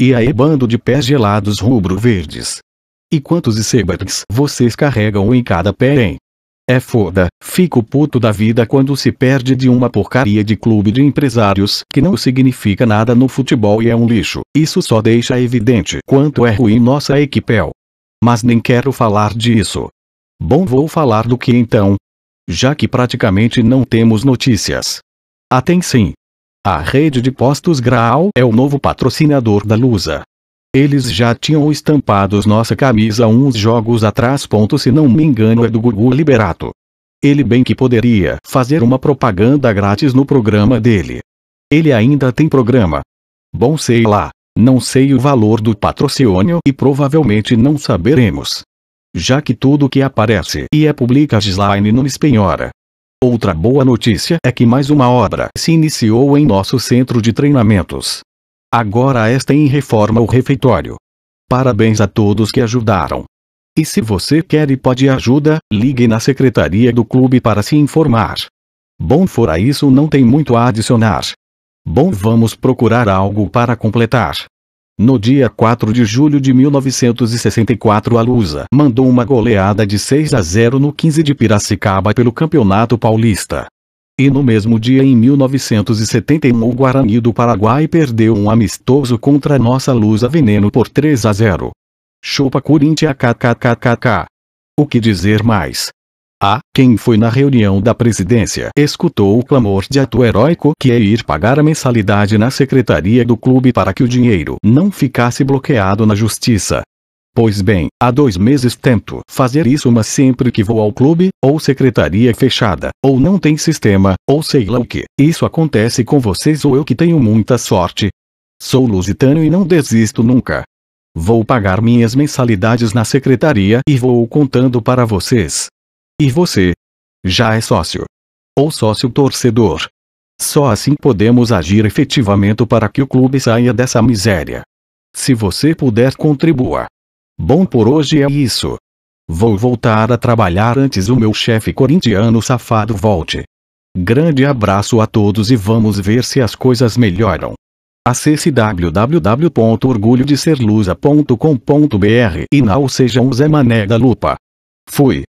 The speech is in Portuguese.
E aí bando de pés gelados rubro-verdes. E quantos icebergs vocês carregam em cada pé, hein? É foda, fico puto da vida quando se perde de uma porcaria de clube de empresários que não significa nada no futebol e é um lixo. Isso só deixa evidente quanto é ruim nossa equipel. Mas nem quero falar disso. Bom, vou falar do que então? Já que praticamente não temos notícias. Ah, tem sim. A rede de postos Graal é o novo patrocinador da Lusa. Eles já tinham estampado nossa camisa uns jogos atrás. Ponto, se não me engano, é do Gugu Liberato. Ele bem que poderia fazer uma propaganda grátis no programa dele. Ele ainda tem programa. Bom, sei lá. Não sei o valor do patrocínio e provavelmente não saberemos. Já que tudo que aparece e é publica design não espenhora. Outra boa notícia é que mais uma obra se iniciou em nosso centro de treinamentos. Agora esta em reforma o refeitório. Parabéns a todos que ajudaram. E se você quer e pode ajuda, ligue na secretaria do clube para se informar. Bom fora isso não tem muito a adicionar. Bom vamos procurar algo para completar. No dia 4 de julho de 1964 a Lusa mandou uma goleada de 6 a 0 no 15 de Piracicaba pelo Campeonato Paulista. E no mesmo dia em 1971 o Guarani do Paraguai perdeu um amistoso contra a nossa Lusa Veneno por 3 a 0. Chupa Corinthians kkkkk. O que dizer mais? Ah, quem foi na reunião da presidência escutou o clamor de ato heróico que é ir pagar a mensalidade na secretaria do clube para que o dinheiro não ficasse bloqueado na justiça. Pois bem, há dois meses tento fazer isso mas sempre que vou ao clube, ou secretaria é fechada, ou não tem sistema, ou sei lá o que. Isso acontece com vocês ou eu que tenho muita sorte. Sou lusitano e não desisto nunca. Vou pagar minhas mensalidades na secretaria e vou contando para vocês. E você? Já é sócio. Ou sócio torcedor. Só assim podemos agir efetivamente para que o clube saia dessa miséria. Se você puder, contribua. Bom por hoje é isso. Vou voltar a trabalhar antes o meu chefe corintiano safado volte. Grande abraço a todos e vamos ver se as coisas melhoram. Acesse www.orgulhodeserlusa.com.br e não seja um Zé Mané da Lupa. Fui.